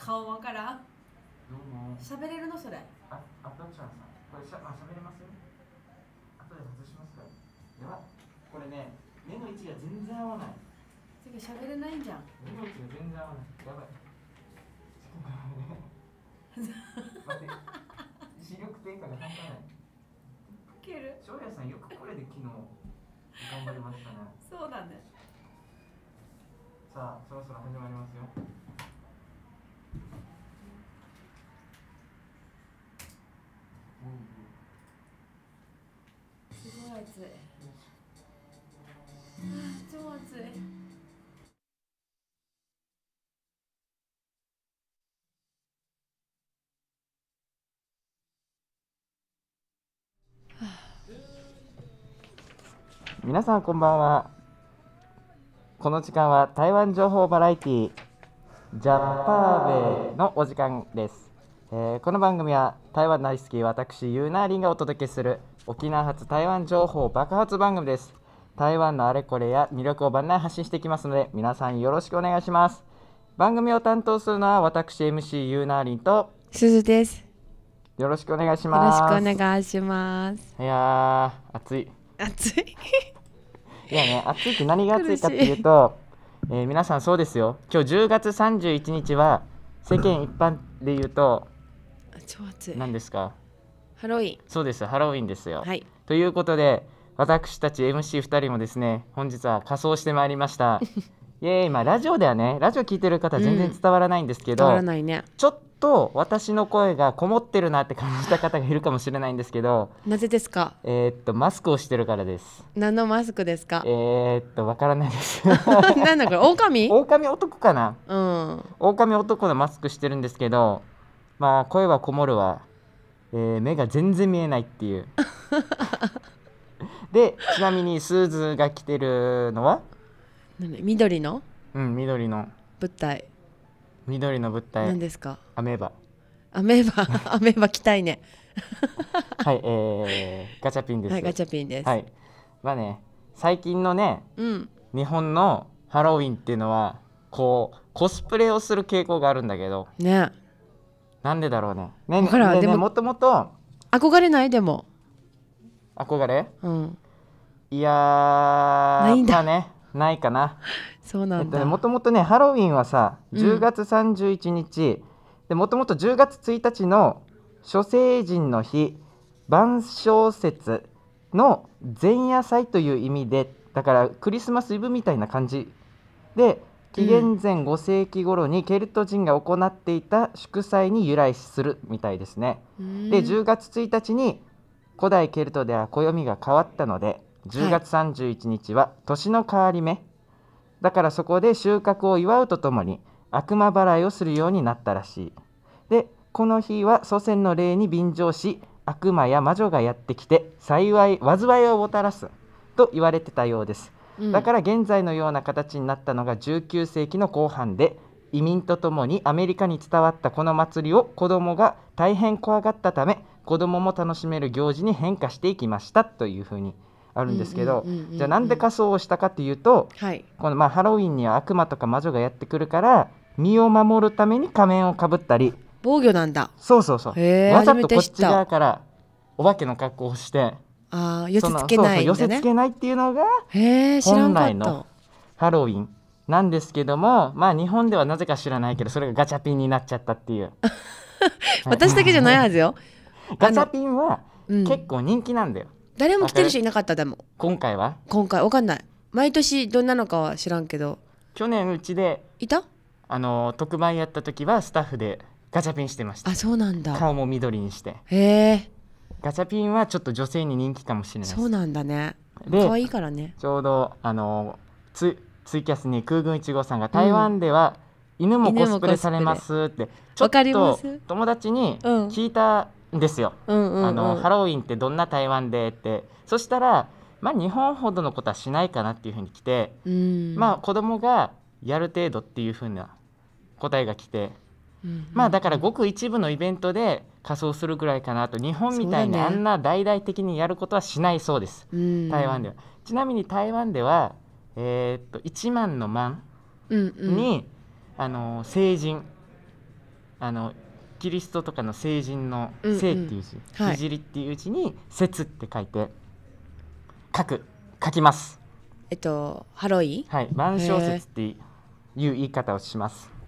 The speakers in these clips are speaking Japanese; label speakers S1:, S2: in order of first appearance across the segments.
S1: 顔わからんどうも喋れるのそれ
S2: ああたちゃんさんこれしゃあ喋れますあとで外しますからやばこれね目の位置が全然合わない
S1: てか喋れないんじゃん目の
S2: 位置が全然合わないやばい待って視力低下が半端な
S1: いける翔也さんよ
S2: くこれで昨日頑張りましたね
S1: そうなんだね
S2: さあそろそろ始まりますよ
S1: 超暑い、超暑い、
S2: 皆さんこんばんはこの時間は台湾情報バラエティジャッパーベイのお時間です、えー、この番組は台湾大好き私ユーナーリンがお届けする沖縄発台湾情報爆発番組です台湾のあれこれや魅力を番内発信していきますので皆さんよろしくお願いします番組を担当するのは私 MC ユーナーりんと
S1: すずです
S2: よろしくお願いしますよろしくお
S1: 願いします
S2: いや暑い暑い いやね暑いって何が暑いかっていうと、えー、皆さんそうですよ今日10月31日は世間一般で言うと 超暑い何ですかハロウィンそうですハロウィンですよ、はい、ということで私たち MC2 人もですね本日は仮装してまいりましたいや、今 ラジオではねラジオ聞いてる方全然伝わらないんですけど、うんね、ちょっと私の声がこもってるなって感じた方がいるかもしれないんですけど
S1: なぜですか
S2: えっとマスクをしてるからです
S1: 何のマスクですか
S2: えっとわからないです な
S1: んこれ狼
S2: 狼男かなうん狼男のマスクしてるんですけどまあ声はこもるわえー、目が全然見えないっていう でちなみにスーズが着てるのは
S1: 緑の
S2: うん緑の物体緑の物体何ですかアメーバ
S1: アメーバ アメーバ着たいね
S2: はい、えー、ガチャピンです。はい、ガチャピンです。はい、まあね、最近のね、うん、日本のハロウィンっていうのは、こうコスプレをする傾向があるんだけど。ね。なんでだろうね。
S1: ねほらねでもねもともと憧れないでも憧れうん
S2: いやー、ないんだまあね、ないかな。そうなえんだ、ね、もともとね、ハロウィンはさ、うん10月31日、でもともと10月1日の諸星人の日、晩鐘節の前夜祭という意味で、だからクリスマスイブみたいな感じで、紀元前5世紀頃にケルト人が行っていた祝祭に由来するみたいですね。
S1: で10
S2: 月1日に古代ケルトでは暦が変わったので10月31日は年の変わり目、はい、だからそこで収穫を祝うとともに悪魔払いをするようになったらしい。でこの日は祖先の霊に便乗し悪魔や魔女がやってきて幸い災いをもたらすと言われてたようです。だから現在のような形になったのが19世紀の後半で移民とともにアメリカに伝わったこの祭りを子どもが大変怖がったため子どもも楽しめる行事に変化していきましたというふうにあるんですけど、じゃあなんで仮装をしたかというと、はい、このまあハロウィンには悪魔とか魔女がやってくるから身を守るために仮面をかぶったり防御なんだそうそうそうわざとこっち側からお化けの格好をしてああ寄せつけないんだ、ね、寄せ付けないっていうの
S1: が本来の
S2: ハロウィンなんですけどもまあ日本ではなぜか知らないけどそれがガチャピンになっちゃったっていう
S1: 私だけじゃないはずよガチャピ
S2: ンは結構人気なん
S1: だよ、うん、誰も来てる人いなかったでも今回は今回わかんない毎年どんなのかは知らんけど去年うちでいた
S2: あの特売やった時はスタッフでガチャピンしてましたあそ
S1: うなんだ顔
S2: も緑にして
S1: へえ
S2: ガチャピンはちょっと女性に人気かもしれないそうなんだね
S1: 可愛いからね
S2: ちょうどあのツツイキャスに空軍一号さんが台湾では、犬もコスプレされますってちょっと友達に聞いたんですよ、あのハロウィンってどんな台湾でってそしたらまあ日本ほどのことはしないかなっていうふうに来て、うん、まあ子供がやる程度っていうふうな答えが来てまあだからごく一部のイベントで仮装するぐらいかなと日本みたいにあんな大々的にやることはしないそうです、ね、台湾では。ちなみに台湾では、えー、っと1万の万に、うんうん、あの成人あのキリストとかの成人の「聖」っていう字「聖、うん、うん、っていう字に「説」って書いて書く書きま
S1: す。えっとハロウィンはい万小節っ
S2: ていう言い方をします。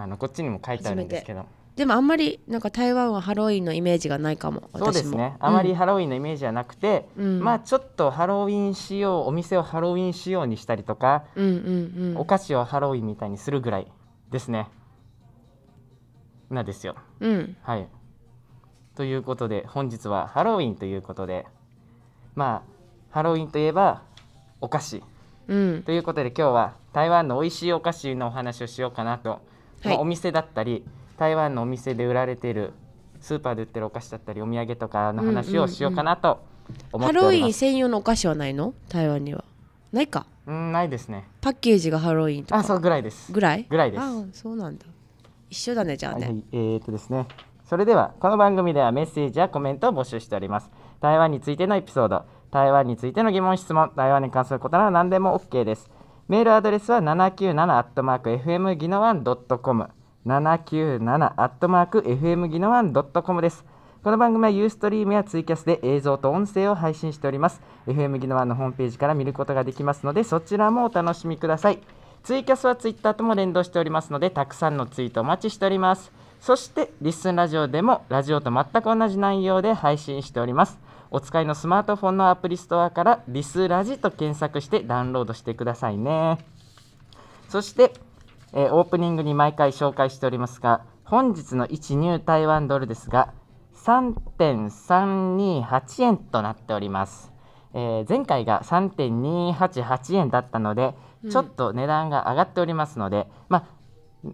S2: あのこっちにも書いてあるんですけど
S1: でもあんまりなんか台湾はハロウィンのイメージがないかもそうですねあまりハ
S2: ロウィンのイメージはなくて、うん、まあちょっとハロウィン仕様お店をハロウィン仕様にしたりとか、お菓子をハロウィンみたいにするぐらいですねなんですよ、うん、はいということで本日はハロウィンということでまあハロウィンといえばお菓子、うん、ということで今日は台湾の美味しいお菓子のお話をしようかなとまあ、お店だったり台湾のお店で売られているスーパーで売ってるお菓子だったりお土産とかの話をしようかなと思っております、ハロウィン専
S1: 用のお菓子はないの台湾にはないかうんないですねパッケージがハロウィンとかあそうぐらいですぐらいぐらいですあそうなんだ一緒だねじゃあね、は
S2: い、えー、っとですね
S1: それではこの
S2: 番組ではメッセージやコメントを募集しております台湾についてのエピソード台湾についての疑問質問台湾に関することなら何でも OK ですメールアドレスは 797-fm o w ワン .com 797-fm o w ワン .com です。この番組はユーストリームやツイキャスで映像と音声を配信しております。FM ギノワンのホームページから見ることができますので、そちらもお楽しみください。ツイキャスはツイッターとも連動しておりますので、たくさんのツイートお待ちしております。そして、リッスンラジオでもラジオと全く同じ内容で配信しております。お使いのスマートフォンのアプリストアからリスラジと検索してダウンロードしてくださいねそして、えー、オープニングに毎回紹介しておりますが本日の1ニュー台湾ドルですが3.328円となっております、えー、前回が3.288円だったので、ちょっと値段が上がっておりますので、まあ、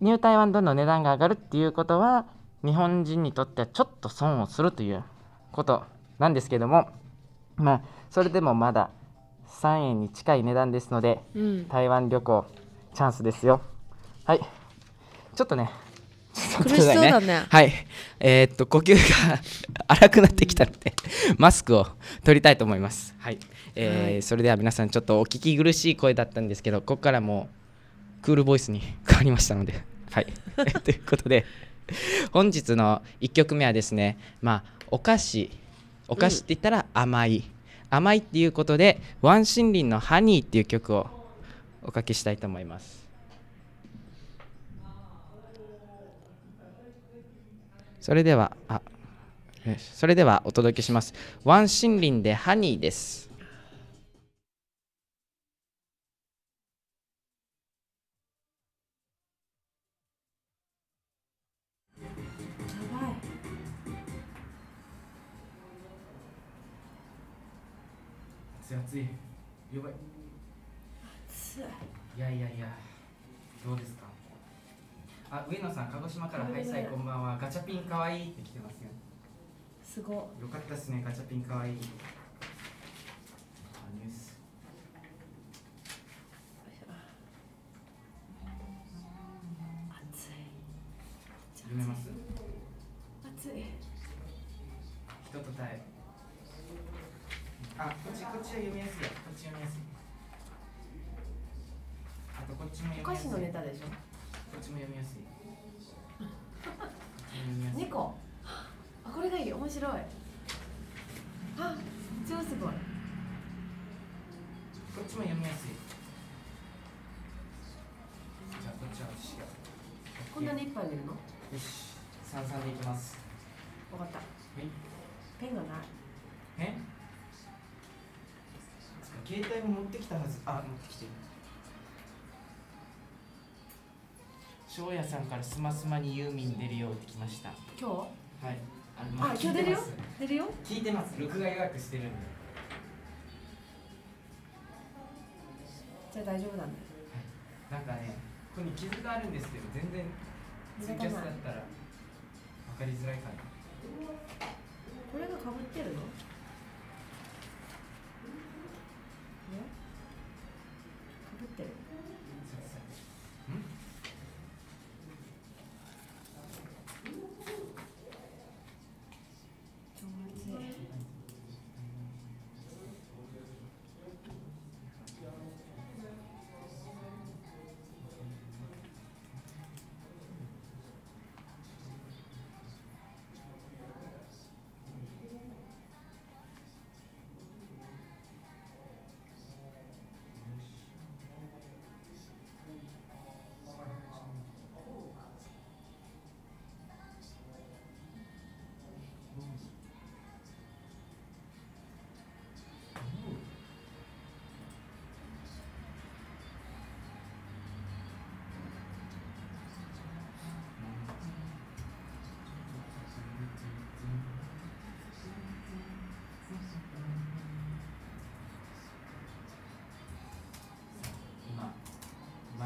S2: ニュー台湾ドルの値段が上がるっていうことは日本人にとってはちょっと損をするということなんですけども、まあ、それでもまだ3円に近い値段ですので、うん、台湾旅行チャンスですよはいちょっとね苦しそうだね、ね、はいえー、っと呼吸が 荒くなってきたのでマスクを取りたいと思いますはい、えー、はい、それでは皆さんちょっとお聞き苦しい声だったんですけどここからもクールボイスに変わりましたのではい ということで 本日の1曲目はですね、まあ、お菓子お菓子って言ったら甘い、うん、甘いっていうことで「ワン森林のハニー」っていう曲をおかけしたいと思います。それではあそれではお届けします。ワン森林でハニーです。暑いやばいいいやいやいやどうですかあ上野さん鹿児島からハイサイこんばんはガチャピンかわいいって来てますよすごよかったですねガチャピンかわいいニュース読めます暑い人と対あこっちこっちは読みやすいこっち読みやすいあとこっちも読みや
S1: すいお菓子のネタでしょこっちも読みやすい猫。あこれがいい面白いあ超すごいこっちも読みやすい
S2: じゃこっちは私がこんなにいっぱい出るのよし三三でいきますわかったはい。ペンがないえ携帯も持ってきたはずあ持ってきてる翔也さんからスマスマにユーミン出るよってきました
S1: 今日はいあのあ今日出るよ出るよ
S2: 聞いてます録画予約してるんでじゃあ大丈夫なん
S1: だ、はい、なんかねここに傷があるんですけど全然ツイキャスだったら
S2: 分かりづらいかなこれがかぶってるの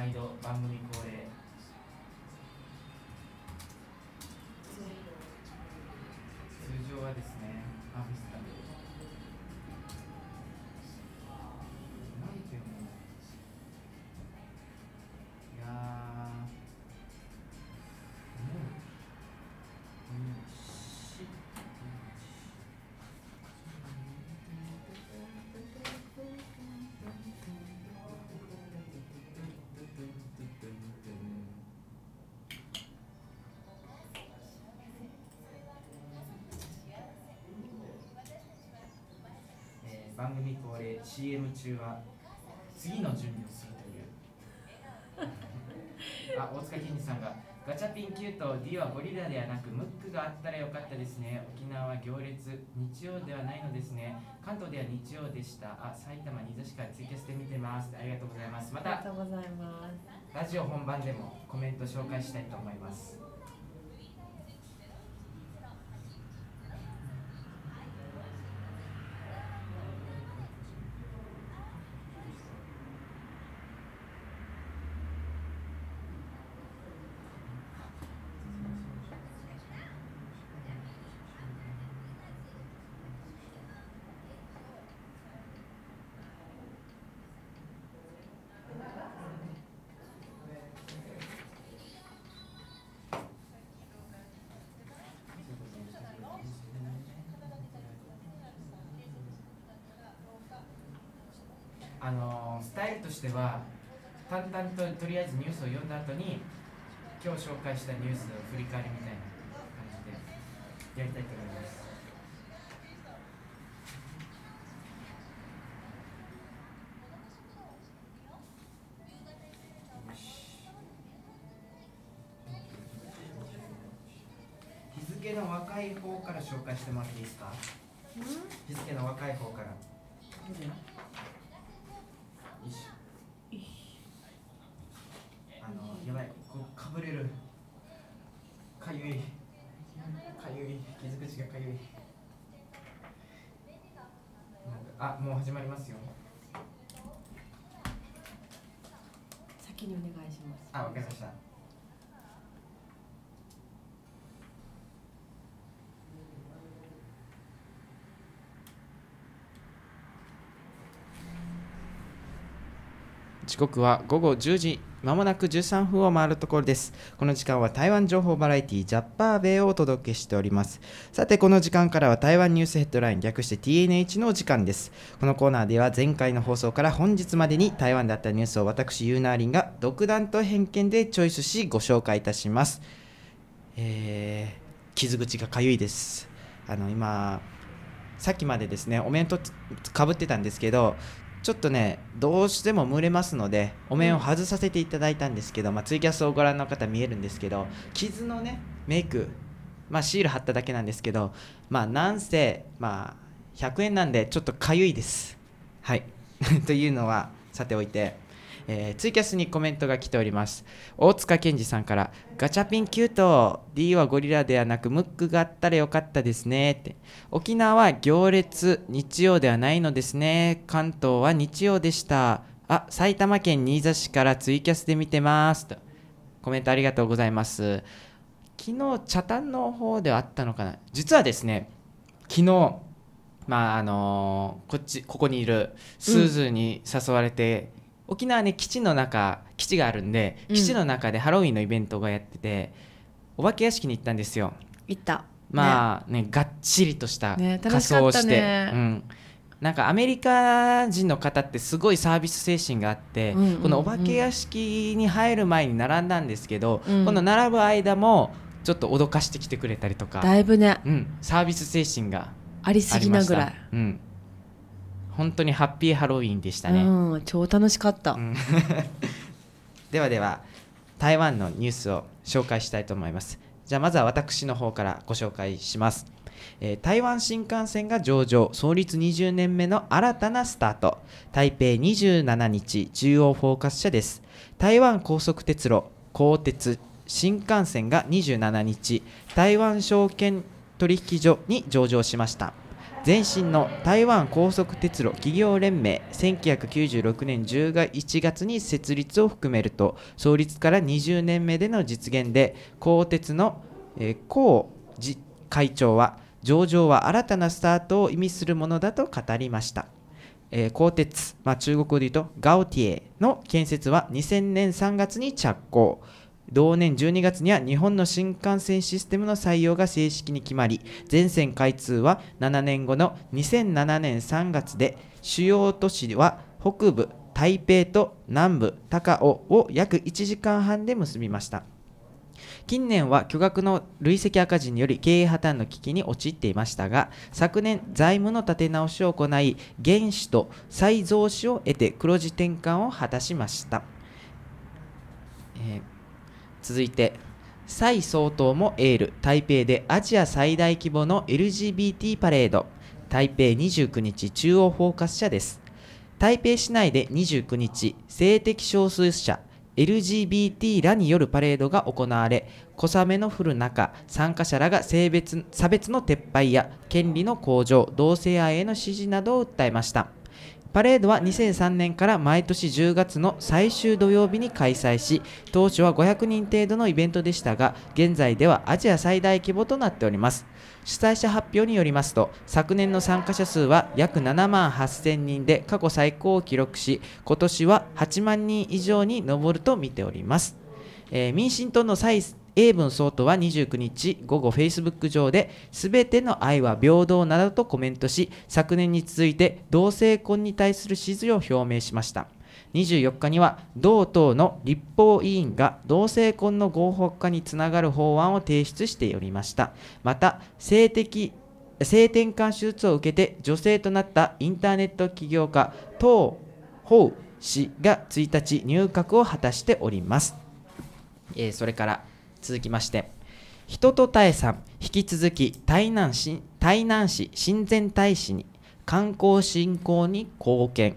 S2: 毎度番組恒例番組恒例 CM 中は次の準備をするという あ大塚健二さんがガチャピンキと D はゴリラではなくムックがあったらよかったですね沖縄は行列日曜ではないのですね関東では日曜でしたあ埼玉新座市から追加してみてますありがとうございますまたラジオ本番でもコメント紹介したいと思いますとしては淡々ととりあえずニュースを読んだ後に今日紹介したニュースの振り返りみたいな感じでやりたいと思います。日付の若い方から紹介してもらっていいですか日付の若い方から。いいぶれるかゆいかゆい傷口がかゆいあもう始まりますよ
S1: 先にお願いします
S2: あかりました時刻は午後10時まもなく13分を回るところです。この時間は台湾情報バラエティジャッパーベイをお届けしております。さて、この時間からは台湾ニュースヘッドライン、略して TNH の時間です。このコーナーでは前回の放送から本日までに台湾であったニュースを私、ユーナーリンが独断と偏見でチョイスしご紹介いたします。えー、傷口がかゆいです。あの、今、さっきまでですねお面とかぶってたんですけどちょっとねどうしても蒸れますのでお面を外させていただいたんですけど、うん、まあ、ツイキャスをご覧の方見えるんですけど傷のねメイク、まあ、シール貼っただけなんですけど、まあ、なんせ、まあ、100円なんでちょっとかゆいです。はい というのはさておいて。えー、ツイキャスにコメントが来ております大塚健二さんからガチャピンキュート D はゴリラではなくムックがあったらよかったですねって沖縄は行列日曜ではないのですね関東は日曜でしたあ埼玉県新座市からツイキャスで見てますとコメントありがとうございます昨日茶炭の方ではあったのかな実はですね昨日まああのー、こっちここにいるスーズに誘われて、うん沖縄ね基地の中基地があるんで基地の中でハロウィンのイベントがやってて、お化け屋敷に行ったんですよ
S1: 行ったま
S2: あね、ね、がっちりとした仮装をして、ねね、うん、なんかアメリカ人の方ってすごいサービス精神があって、うんうんうん、このお化け屋敷に入る前に並んだんですけど、うん、この並ぶ間もちょっと脅かしてきてくれたりとかだいぶね、うん、サービス精神がありすぎなぐらい、うん、本当にハッピーハロウィンでしたね、
S1: うん、超楽しかった、うん、
S2: ではでは台湾のニュースを紹介したいと思いますじゃあまずは私の方からご紹介します、えー、台湾新幹線が上場創立20年目の新たなスタート台北27日中央フォーカス社です台湾高速鉄路鋼鉄新幹線が27日台湾証券取引所に上場しました前身の台湾高速鉄路企業連盟1996年1月1月に設立を含めると創立から20年目での実現で鋼鉄の江会長は上場は新たなスタートを意味するものだと語りました。えー、鋼鉄、まあ、中国語で言うとガオティエの建設は2000年3月に着工。同年12月には日本の新幹線システムの採用が正式に決まり全線開通は7年後の2007年3月で主要都市は北部台北と南部高尾を約1時間半で結びました近年は巨額の累積赤字により経営破綻の危機に陥っていましたが昨年財務の立て直しを行い原資と再増資を得て黒字転換を果たしました、えー続いて蔡総統もエール台北でアジア最大規模の LGBT パレード台北29日中央包括社です台北市内で29日性的少数者 LGBT らによるパレードが行われ小雨の降る中参加者らが性別差別の撤廃や権利の向上同性愛への支持などを訴えましたパレードは2003年から毎年10月の最終土曜日に開催し当初は500人程度のイベントでしたが現在ではアジア最大規模となっております主催者発表によりますと昨年の参加者数は約7万8000人で過去最高を記録し今年は8万人以上に上ると見ております、えー、民進党の蔡英文総統は29日午後フェイスブック上で全ての愛は平等などとコメントし昨年に続いて同性婚に対する支持を表明しました24日には同党の立法委員が同性婚の合法化につながる法案を提出しておりましたまた性的性転換手術を受けて女性となったインターネット起業家唐鳳氏が1日入閣を果たしております、えー、それから続きまして人と妙さん引き続き台南市台南市親善大使に観光振興に貢献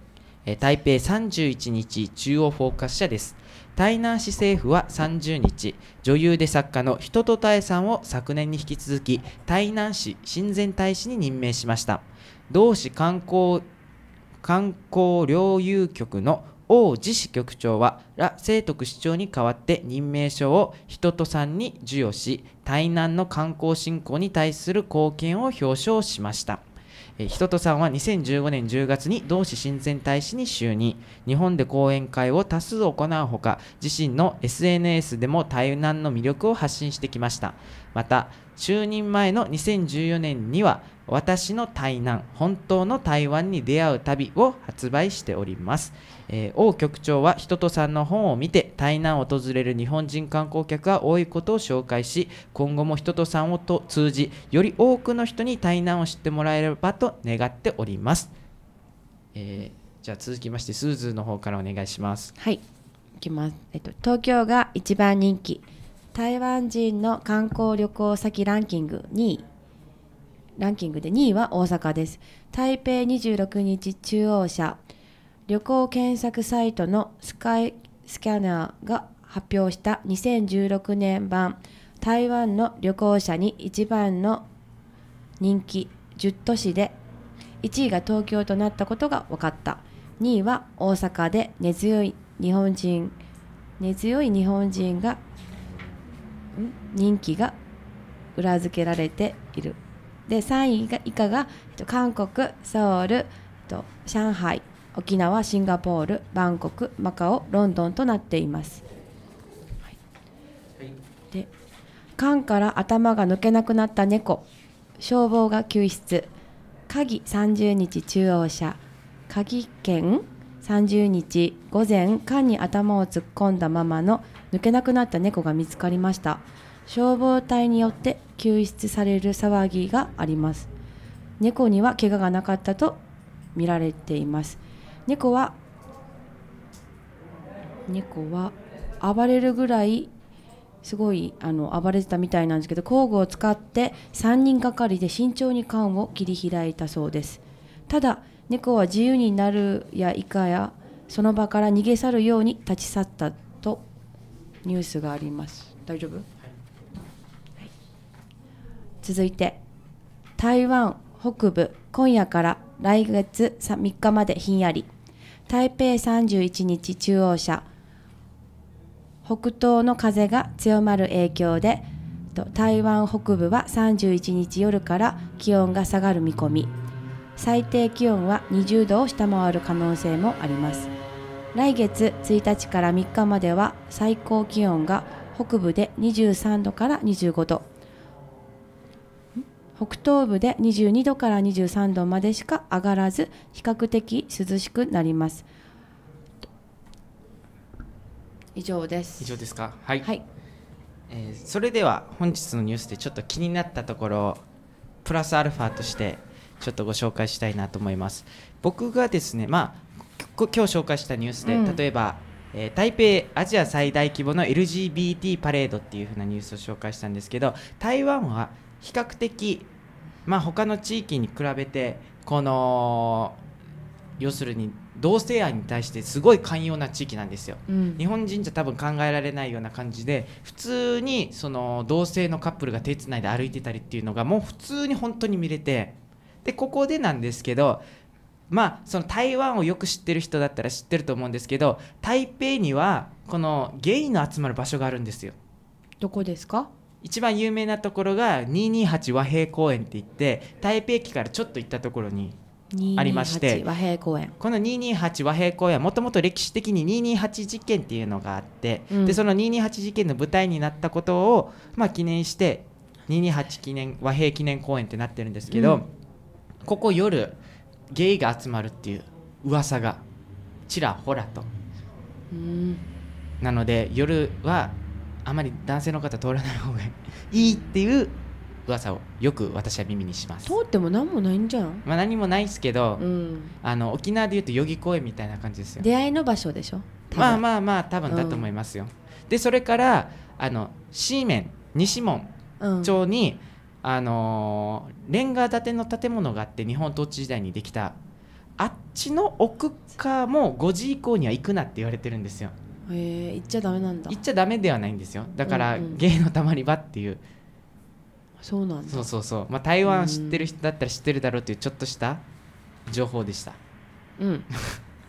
S2: 台北31日中央フォーカス社です台南市政府は30日女優で作家の人と妙さんを昨年に引き続き台南市親善大使に任命しました同市観光観光領有局の王子市局長は羅清徳市長に代わって任命書を人とさんに授与し台南の観光振興に対する貢献を表彰しました人とさんは2015年10月に同志親善大使に就任日本で講演会を多数行うほか自身の SNS でも台南の魅力を発信してきましたまた就任前の2014年には「私の台南本当の台湾に出会う旅」を発売しておりますえー、王局長は人とさんの本を見て台南を訪れる日本人観光客が多いことを紹介し今後も人とさんをと通じより多くの人に台南を知ってもらえればと願っております、えー、じゃあ続きましてスーズの方からお願いしますはいいきます、えっと、
S1: 東京が一番人気台湾人の観光旅行先ランキング2位ランキングで2位は大阪です台北26日中央社旅行検索サイトのスカイスキャナーが発表した2016年版台湾の旅行者に一番の人気10都市で1位が東京となったことが分かった2位は大阪で根強い日本人根強い日本人が人気が裏付けられているで3位以下が韓国ソウル上海沖縄シンガポールバンコクマカオロンドンとなっています、はい、で缶から頭が抜けなくなった猫消防が救出鍵30日中央車鍵券30日午前缶に頭を突っ込んだままの抜けなくなった猫が見つかりました消防隊によって救出される騒ぎがあります猫には怪我がなかったと見られています猫は猫は暴れるぐらいすごいあの暴れてたみたいなんですけど工具を使って3人がかりで慎重に缶を切り開いたそうですただ猫は自由になるやいかやその場から逃げ去るように立ち去ったとニュースがあります大丈夫、はい、続いて台湾北部今夜から来月3日までひんやり台北31日中央車北東の風が強まる影響で台湾北部は31日夜から気温が下がる見込み最低気温は20度を下回る可能性もあります来月1日から3日までは最高気温が北部で23度から25度北東部で22度から23度までしか上がらず比較的涼しくなります以上です以
S2: 上ですかはい、はい、えー、それでは本日のニュースでちょっと気になったところをプラスアルファとしてちょっとご紹介したいなと思います僕がですねまあ今日紹介したニュースで、うん、例えば、えー、台北アジア最大規模の LGBT パレードっていうふうなニュースを紹介したんですけど台湾は比較的、まあ、他の地域に比べてこの要するに同性愛に対してすごい寛容な地域なんですよ、うん、日本人じゃ多分考えられないような感じで普通にその同性のカップルが手つないで歩いてたりっていうのがもう普通に本当に見れてでここでなんですけどまあその台湾をよく知ってる人だったら知ってると思うんですけど台北にはこのゲイの集まる場所があるんですよ
S1: どこですか
S2: 一番有名なところが228和平公園って言って台北駅からちょっと行ったところに
S1: ありまして和平公園こ
S2: の228和平公園はもともと歴史的に228事件っていうのがあって、うん、でその228事件の舞台になったことを、まあ、記念して228記念和平記念公園ってなってるんですけど、うん、ここ夜ゲイが集まるっていう噂がちらほらと。うん、なので夜はあまり男性の方通らない方がいいっていう噂をよく私は耳にします通
S1: っても何もないんじゃん
S2: まあ何もないですけど、うん、あの沖縄でいうと代々木公園みたいな感じですよ出
S1: 会いの場所でしょまあま
S2: あまあ多分だと思いますよ、うん、でそれからあの C 面西門町に、うん、あのレンガ建ての建物があって日本統治時代にできたあっちの奥かも5時以降には行くなって言われてるんですよ
S1: えー、言っちゃダメなんだ言っちゃダ
S2: メではないんですよだから、芸のたまり場っていう
S1: そうなんそう
S2: そうそう、まあ、台湾知ってる人だったら知ってるだろうっていうちょっとした情報でしたうん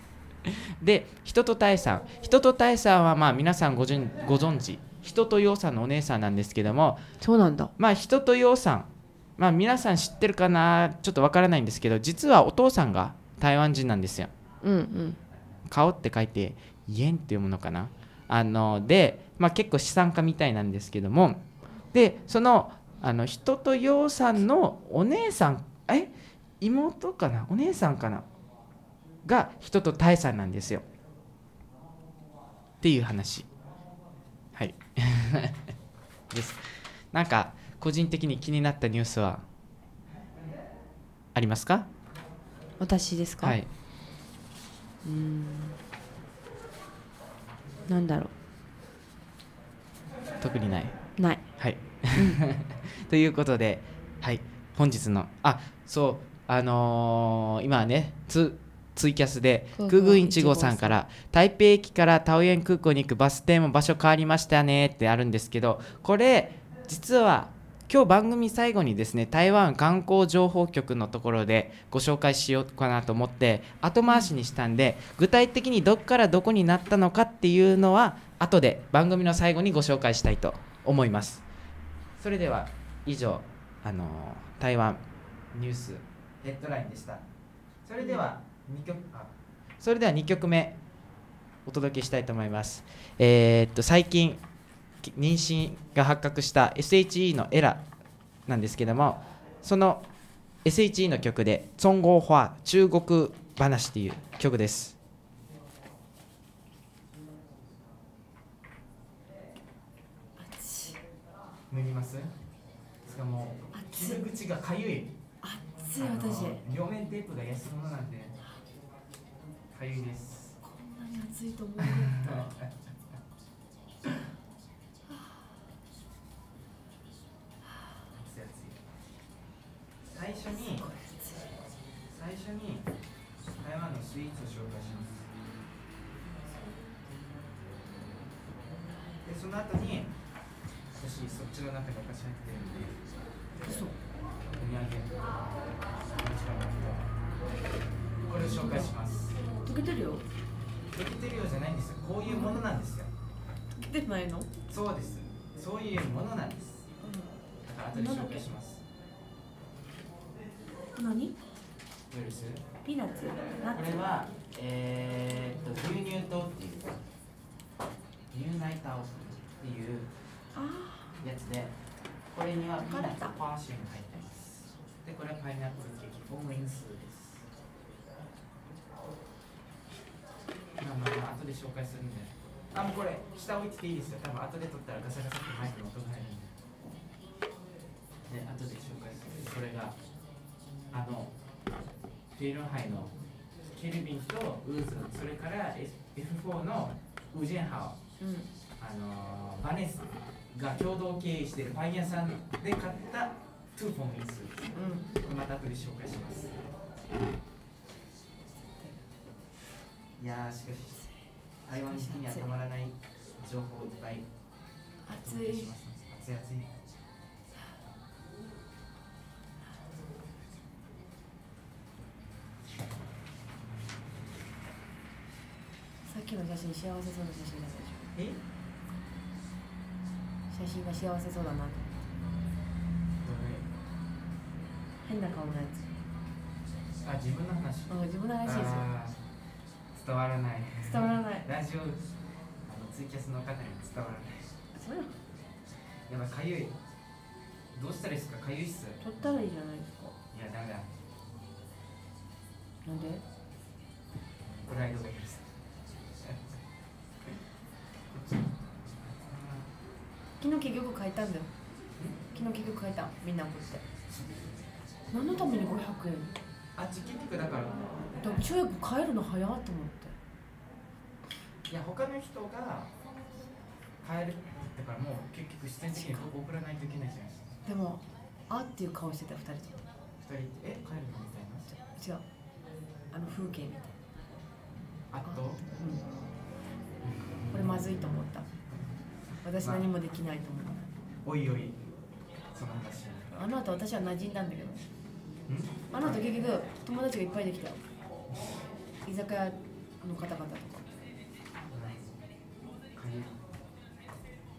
S2: で人とタイさん人とタイさんはまあ皆さんごじんご存知人とようさんのお姉さんなんですけどもそうなんだまあ人とようさんまあ皆さん知ってるかなちょっとわからないんですけど実はお父さんが台湾人なんですよ、うんうん、顔って書いて円っていうものかなあので、まあ、結構資産家みたいなんですけどもでそのあの人と洋さんのお姉さんえ妹かなお姉さんかなが人と大さんなんですよっていう話はい ですなんか個人的に気になったニュースはありますか
S1: 私ですか、はい、うんなんだろう
S2: 特にないないはい、ということではい本日のあそうあのー、今ねツツイキャスで空軍1号さんから台北駅からタオヤン空港に行くバス停も場所変わりましたねってあるんですけどこれ実は今日番組最後にですね台湾観光情報局のところでご紹介しようかなと思って後回しにしたんで具体的にどこからどこになったのかっていうのは後で番組の最後にご紹介したいと思いますそれでは以上あの台湾ニュースヘッドラインでしたそれでは2曲それでは2曲目お届けしたいと思いますえー、っと最近妊娠が発覚した SHE のエラなんですけどもその SHE の曲で「ツォンゴーファー中国話」っていう曲です。脱ぎますしかも傷口がかゆいつい私両面テープが安物なんでかゆいですこんなに熱いと思った 初に最初に台湾のスイーツを紹介しますでその後に私そっちの中にお菓子入ってるんでお土産これを紹介します溶けてるよ溶けてるよじゃないんですよこういうものなんですよ溶けてないのそうですそういうものなんですだから後で紹介します何どれで
S1: ピーナッツこれは、
S2: えー、っと牛乳糖っていう牛奶タオスっていうやつで
S1: これにはピーナ
S2: ッツパーシュが入ってますでこれはパイナップルケーキホムインスですまあまあ後で紹介するんであもうこれ下置いてていいですよ多分後で取ったらガサガサってマイクの音が入るんでで後で紹介するこれがあのフィーロン杯のケルビンとウーズそれから F4 のウジェンハオ、うん、あのバネスが共同経営しているパン屋さんで買ったトゥーフォンインス、うん、また後で紹介しますいやしかし台湾式にはたまらない情報いっぱい熱い熱い熱い
S1: の写真幸せそうな写真だったでしょえ写真が幸せそうだなと思って変な顔のやつ
S2: あ自分の話あ自分の話ですよ 伝わらない伝わらないラジオあのツイキャスの方に伝わらないそうやばいかゆいどうしたらいいですかかゆいっす取ったらいいじゃないですかいやダメだなんでプライドが
S1: 結局買えたんだよ昨日結局買えたみんなこって何のために500円あっち結局だからだから中学帰るの早っと思っ
S2: ていや他の人が帰るだからもう結局必然的にここ送らないといけないじゃないです
S1: かでもあっていう顔してた2人と
S2: 2人え帰るのみたいな
S1: 違うあの風景みたい
S2: なあとうんこれまずい
S1: と思った私何もできないと思う、まあ、
S2: おいおいその話
S1: あの後私は馴染んだんだけどあの後結局友達がいっぱいできた居酒屋の方々とか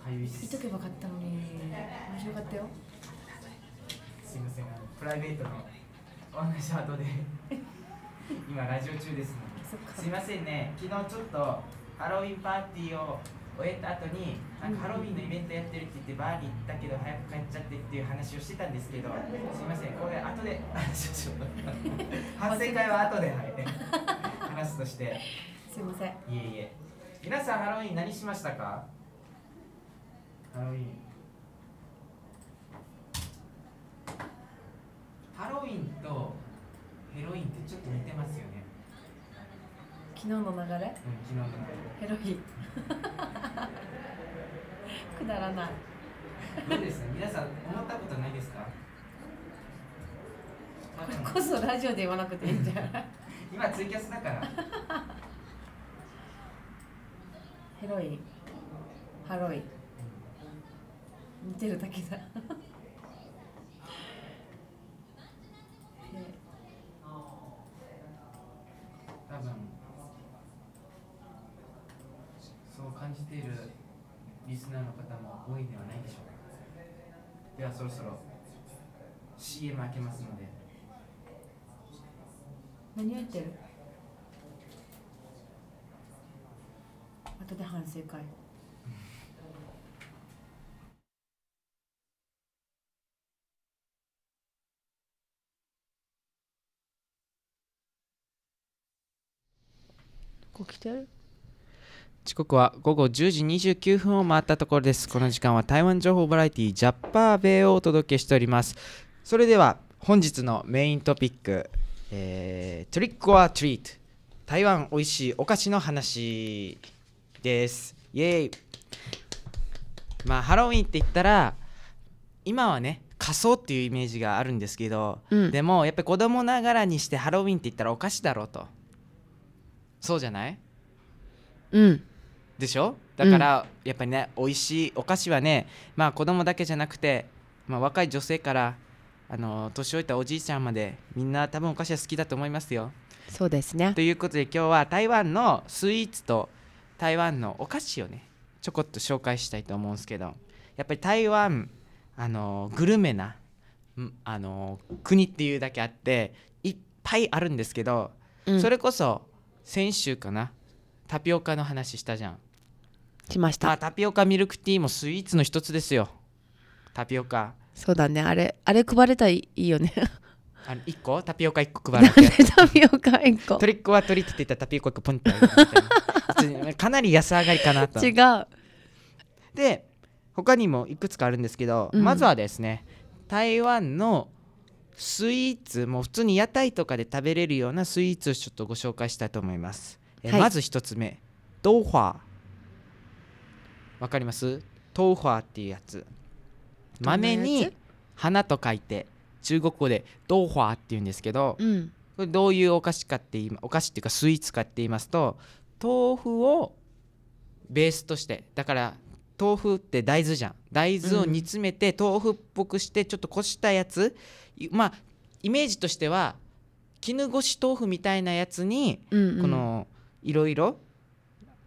S1: 言っとけばったのに面白かったよ
S2: すいませんプライベートのお話は後で 今ラジオ中ですのですいませんね昨日ちょっとハロウィンパーティーを終えた後になんハロウィンのイベントやってるって言ってバーに行ったけど早く帰っちゃってっていう話をしてたんですけどすいませんこれ後で 反省会は後で、はい、話すとしてすいませんいえいえ皆さんハロウィン何しましたかハロウィンハロウィンとヘロインってちょっと似てますよね
S1: 昨日の流れ、うん、昨日の流れヘロ くだらないどうです皆さん思ったことないですかこれこそラジオで言わなくていいんじゃない 今ツイキャスだからヘ ロいハロい
S2: 似てるだけだ多分を感じているリスナーの方も多いんではないでしょうかではそろそろ CM 開けますので
S1: 何や言ってる後で反省会こきてる
S2: 時刻は午後10時29分を回ったところですこの時間は台湾情報バラエティジャッパーベイをお届けしておりますそれでは本日のメイントピック、えー、トリックオアトリート台湾おいしいお菓子の話ですイエーイまあハロウィンって言ったら今はね仮装っていうイメージがあるんですけど、うん、でもやっぱり子供ながらにしてハロウィンって言ったらお菓子だろうとそうじゃないうんでしょだからやっぱりね、美味しいお菓子はねまあ子供だけじゃなくて、まあ、若い女性からあの年老いたおじいちゃんまでみんな多分お菓子は好きだと思いますよ。
S1: そうですね
S2: ということで今日は台湾のスイーツと台湾のお菓子をねちょこっと紹介したいと思うんですけどやっぱり台湾あのグルメなあの国っていうだけあっていっぱいあるんですけど、うん、それこそ先週かなタピオカの話したじゃん。しました、まあ、タピオカミルクティーもスイーツの一つですよタピオカ
S1: そうだねあれあれ配れたらいいよね
S2: あの1個タピオカ1個配るなんでタピオカ1個トリックはトリックって言ったらタピオカ1個ポンって かなり安上がりかなと違うで他にもいくつかあるんですけど、うん、まずはですね台湾のスイーツも普通に屋台とかで食べれるようなスイーツをちょっとご紹介したいと思います、えはい、まず1つ目ドー豆ーわかりますトウファーっていうやつ豆に花と書いて中国語で豆ーファーっていうんですけど、うん、これどういうお菓子かって言いお菓子っていうかスイーツかって言いますと豆腐をベースとしてだから豆腐って大豆じゃん大豆を煮詰めて豆腐っぽくしてちょっとこしたやつ、まあイメージとしては絹ごし豆腐みたいなやつに、うんうん、このいろいろ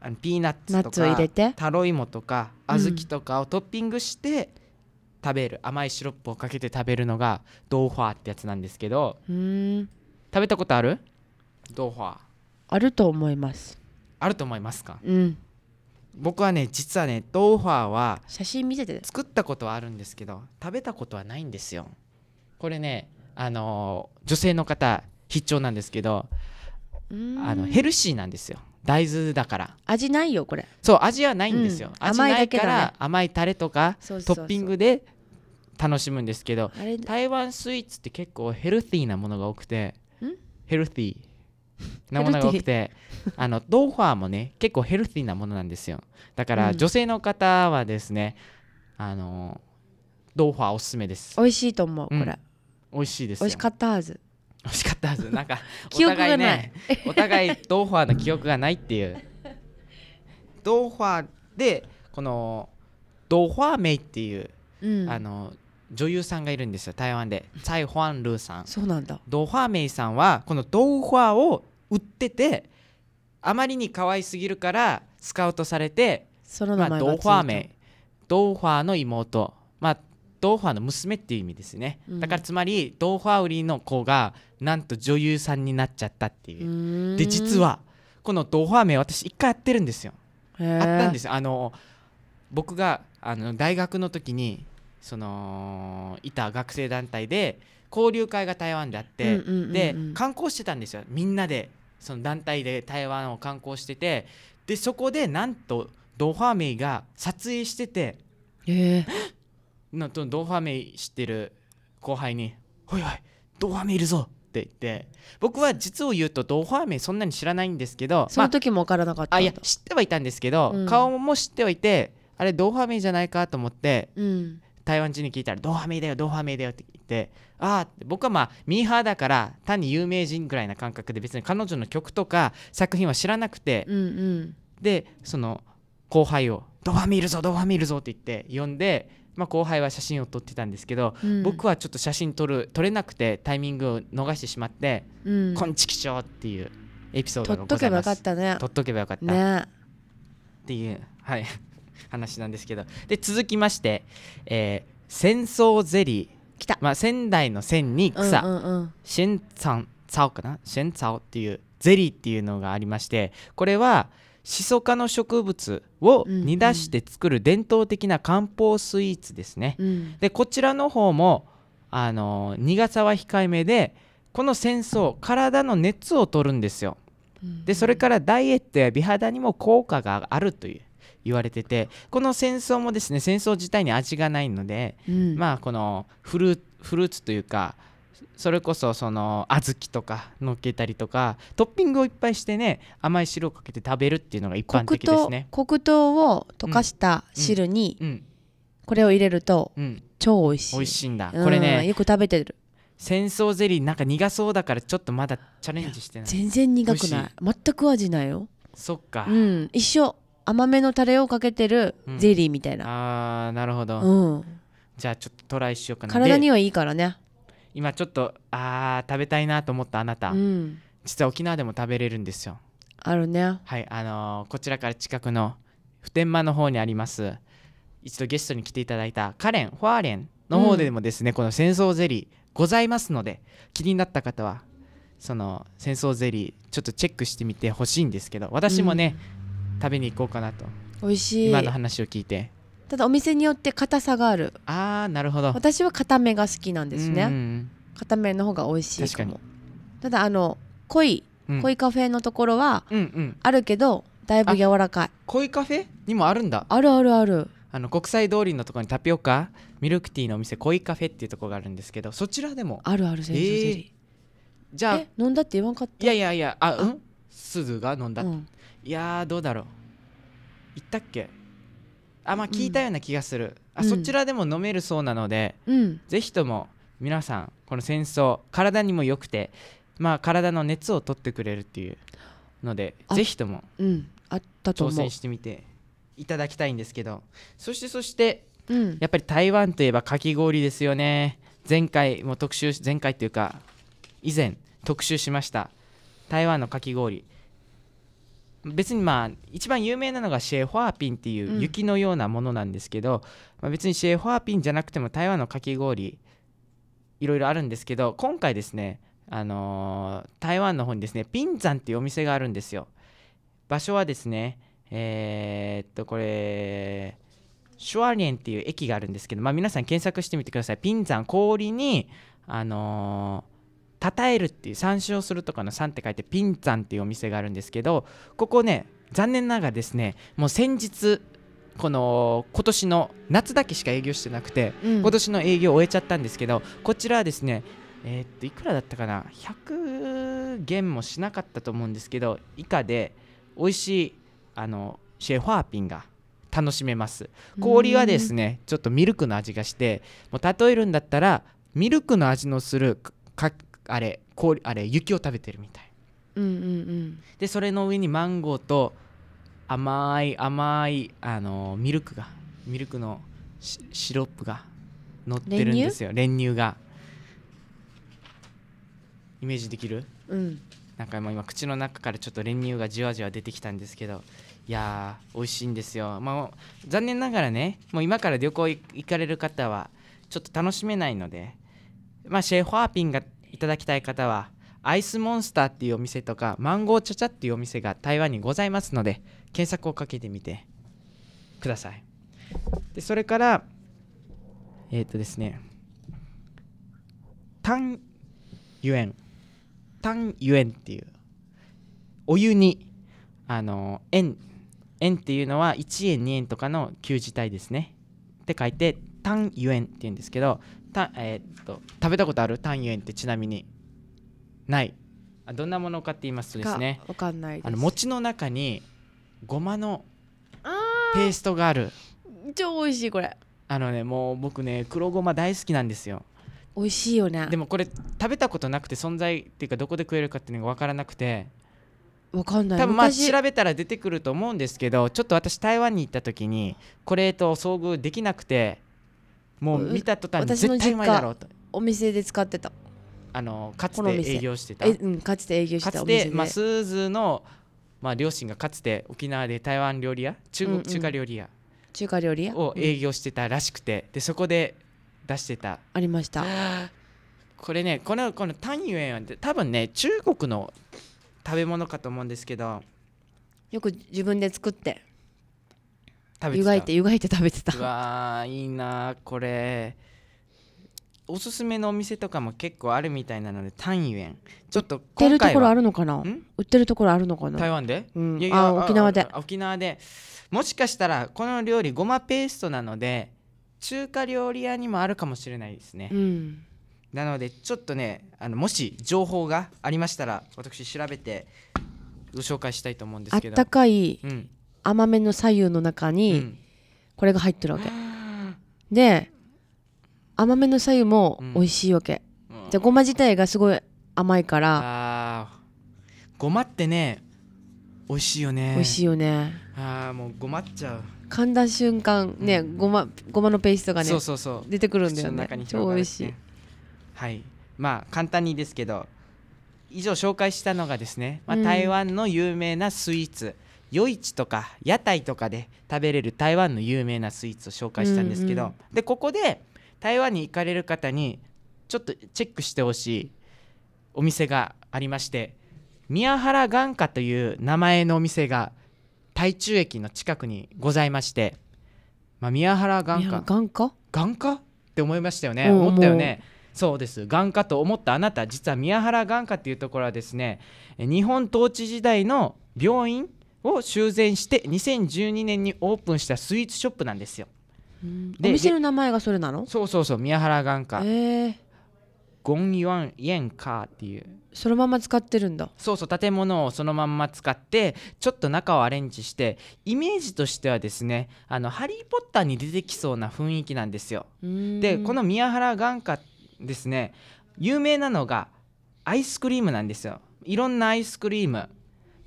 S2: あのピーナッツとかタロイモとか小豆とかをトッピングして、食べる甘いシロップをかけて食べるのがドーファーってやつなんですけど食べたことあるドーファー
S1: あると思います
S2: あると思いますか、うん、僕はね実はねドーファーは写真見せて作ったことはあるんですけど食べたことはないんですよこれねあの女性の方必聴なんですけど
S1: あのヘル
S2: シーなんですよ大豆だから
S1: 味ないよこれそう味はないんですよ、うん、味ないから
S2: 甘い、タレとかトッピングで楽しむんですけど
S1: 台湾スイーツっ
S2: て結構ヘルティーなものが多くてヘルティー
S1: なものが多く
S2: てあのドーファーもね結構ヘルティーなものなんですよだから女性の方はですね、うん、あのドーファーおすすめです美
S1: 味しいと思う、これ、うん、
S2: 美味しいです美味しかったはず惜しかったはずなんかお互いねお互いドーファーの記憶がないっていうドーファーでこのドーファーメイっていう、うん、あの女優さんがいるんですよ台湾で蔡ホアンルーさんそうなんだドーファーメイさんはこのドーファーを売っててあまりに可愛すぎるからスカウトされて
S1: その名前が、まあ、ドーファーメイ
S2: ドーファーの妹まあドーファーの娘っていう意味ですね、うん、だからつまりドーファー売りの子がなんと女優さんになっちゃったっていうで実はこのドファー名私一回やってるんですよあったんですよあの僕があの大学の時にそのいた学生団体で交流会が台湾であって、うんうんうんうん、で観光してたんですよみんなでその団体で台湾を観光しててでそこでなんとドファーメイが撮影してて、えー、とドファーメイ知ってる後輩に「おいおいドファーメイいるぞってって僕は実を言うとドー同ー名そんなに知らないんですけどその時
S1: も分からなかった、まあ、あいや
S2: 知ってはいたんですけど、うん、顔も知ってはいてあれドーハー名じゃないかと思って、うん、台湾人に聞いたら「ドーハー名だよドーハー名だよ」って言って「ああ」僕はまあミーハーだから単に有名人ぐらいな感覚で別に彼女の曲とか作品は知らなくて、う
S1: んうん、
S2: でその後輩を「ドファ名いるぞドファ名いるぞ」って言って呼んでまあ、後輩は写真を撮ってたんですけど、うん、僕はちょっと写真撮る撮れなくてタイミングを逃してしまって「うん、こんちきしょう」っていうエピソードがございます撮っとけばよかったね撮っとけばよかった、ね、っていう、はい、話なんですけどで続きまして、えー、戦争ゼリーきた、まあ、仙台の線に草、うんうんうん、シェンツァンツァオかなシェンツァオっていうゼリーっていうのがありましてこれはシソ科の植物を煮出して作る伝統的な漢方スイーツですね、うんでこちらの方もあの苦さは控えめでこの戦争体の熱を取るんですよ、でそれからダイエットや美肌にも効果があるという言われててこの戦争もですね戦争自体に味がないので、うん、まあこのフルーツというかそれこそその小豆とかのっけたりとかトッピングをいっぱいしてね甘い汁をかけて食べるっていうのが一般的ですね
S1: 黒糖を溶かした汁にこれを入れると超美味しい、うん、美味しいんだ、これねよく食べてる戦
S2: 争ゼリーなんか苦そうだからちょっとまだチャレンジしてない全然苦くない
S1: 全く味ないよそっかうん一緒甘めのタレをかけてるゼリーみたいな、うん、
S2: あーなるほど、うん、じゃあちょっとトライしようかな体にはいいからね今ちょっとあ食べたいなと思ったあなた、うん、実は沖縄でも食べれるんですよ
S1: あるね
S2: はいあのー、こちらから近くの普天間の方にあります一度ゲストに来ていただいたカレン・ファーレンの方でもですね、うん、この戦争ゼリーございますので気になった方はその戦争ゼリーちょっとチェックしてみてほしいんですけど私もね、うん、食べに行こうかなと
S1: 美味しい今の
S2: 話を聞いて
S1: ただお店によって硬さがあるあ
S2: あなるほど私
S1: は硬めが好きなんですね硬めの方が美味しいかもただあの濃い濃いカフェのところはあるけど、だいぶ柔らかい
S2: 濃いカフェにもあるんだあるあるあるあの国際通りのところにタピオカミルクティーのお店濃いカフェっていうところがあるんですけどそちらでもあるある先生、えー、じゃあ
S1: 飲んだって言わんかっ
S2: たいやいやいやあうんすずが飲んだ、うん、いやどうだろう行ったっけあまあ聞いたような気がする、うん、あそちらでも飲めるそうなので、うん、ぜひとも皆さんこの戦争体にも良くて、まあ、体の熱を取ってくれるっていうのでぜひとも、うん、あったと挑戦してみていただきたいんですけどそしてそして、うん、やっぱり台湾といえばかき氷ですよね前回も特集前回というか以前特集しました台湾のかき氷別にまあ一番有名なのがシェーフアーピンっていう雪のようなものなんですけど、うん、まあ、別にシェーフアーピンじゃなくても台湾のかき氷いろいろあるんですけど今回ですね、あのー、台湾の方にですねピンザンっていうお店があるんですよ場所はですねえー、っとこれシュアリエンっていう駅があるんですけど、まあ、皆さん検索してみてくださいピンザン氷にあのー称えるっていう参照するとかの三って書いてピンちゃンっていうお店があるんですけどここね残念ながらですねもう先日この今年の夏だけしか営業してなくて、うん、今年の営業を終えちゃったんですけどこちらはですねえー、っといくらだったかな100元もしなかったと思うんですけど以下で美味しいあのシェファーピンが楽しめます氷はですねちょっとミルクの味がしてもう例えるんだったらミルクの味のするかあれ氷あれ雪を食べてるみたい、うんうんうん、でそれの上にマンゴーと甘い甘いあのミルクがミルクのシロップが乗ってるんですよ練乳がイメージできる、うん、なんかもう今口の中からちょっと練乳がじわじわ出てきたんですけどいやー美味しいんですよ、まあ、残念ながらねもう今から旅行行かれる方はちょっと楽しめないのでまあシェーホアーピンがいただきたい方はアイスモンスターっていうお店とかマンゴーチャチャっていうお店が台湾にございますので検索をかけてみてくださいでそれからえっ、ー、とですねタンユエンタンユエンっていうお湯にあの円円っていうのは1円2円とかの旧字体ですねって書いてタンユエンって言うんですけどた、えー、っと食べたことあるタンユエンってちなみにないどんなものかって言いますとですね
S1: わかんないあの餅
S2: の中にごまのペーストがある
S1: 超美味しいこれ
S2: あのねもう僕ね黒ごま大好きなんですよ
S1: 美味しいよねで
S2: もこれ食べたことなくて存在っていうかどこで食えるかっていうのが分からなくて
S1: 分かんない多分まあ調
S2: べたら出てくると思うんですけどちょっと私台湾に行った時にこれと遭遇できなくてもう見た途端に絶対うまいだろうと
S1: お店で使ってた
S2: あのかつて営業してたえ、うん、かつて営業してたお店でまあ、スーズの、まあ、両親がかつて沖縄で台湾料理屋中国、うんうん、中華料理屋
S1: 中華料理屋を営業
S2: してたらしくて、うん、でそこで出してた
S1: ありましたこれねこ
S2: のこのタンユエンは多分ね中国の食べ物かと思うんですけど
S1: よく自分で作って
S2: 食べ湯がいて湯がいて食べてたうわいいなこれおすすめのお店とかも結構あるみたいなので単ン。ちょっと売ってるところある
S1: のかな売ってるところあるのかな台
S2: 湾で、うん、いやいや沖縄で沖縄でもしかしたらこの料理ごまペーストなので中華料理屋にもあるかもしれないですね、うん、なのでちょっとねあのもし情報がありましたら私調べてご紹介したいと思うんですけどあったかい、うん、
S1: 甘めの左右の中にこれが入ってるわけ、うん、で甘めの左右も美味しいわけ、うん、じゃあごま自体がすごい甘いか
S2: らごまってね美味しいよね美味しいよねああもうごまっちゃう
S1: 噛んだ瞬間ね、うん、ごまごまのペーストがね出てくるんだよね超美味しい
S2: はいまあ簡単にですけど以上紹介したのがですね、まあ、台湾の有名なスイーツ、うん夜市とか屋台とかで食べれる台湾の有名なスイーツを紹介したんですけど、うんうん、でここで台湾に行かれる方にちょっとチェックしてほしいお店がありまして宮原眼科という名前のお店が台中駅の近くにございまして、まあ、宮原眼
S1: 科眼科眼科っ
S2: て思いましたよね思ったよねそうです眼科と思ったあなた実は宮原眼科っていうところはですね日本統治時代の病院を修繕して2012年にオープンしたスイーツショップなんですよ。
S1: お店の名前がそれなのそ
S2: うそうそう宮原眼科、えゴンワンイエンカーっていうそのまま使ってるんだそうそう建物をそのまんま使ってちょっと中をアレンジしてイメージとしてはですね「あのハリー・ポッター」に出てきそうな雰囲気なんですよでこの宮原眼科ですね有名なのがアイスクリームなんですよいろんなアイスクリーム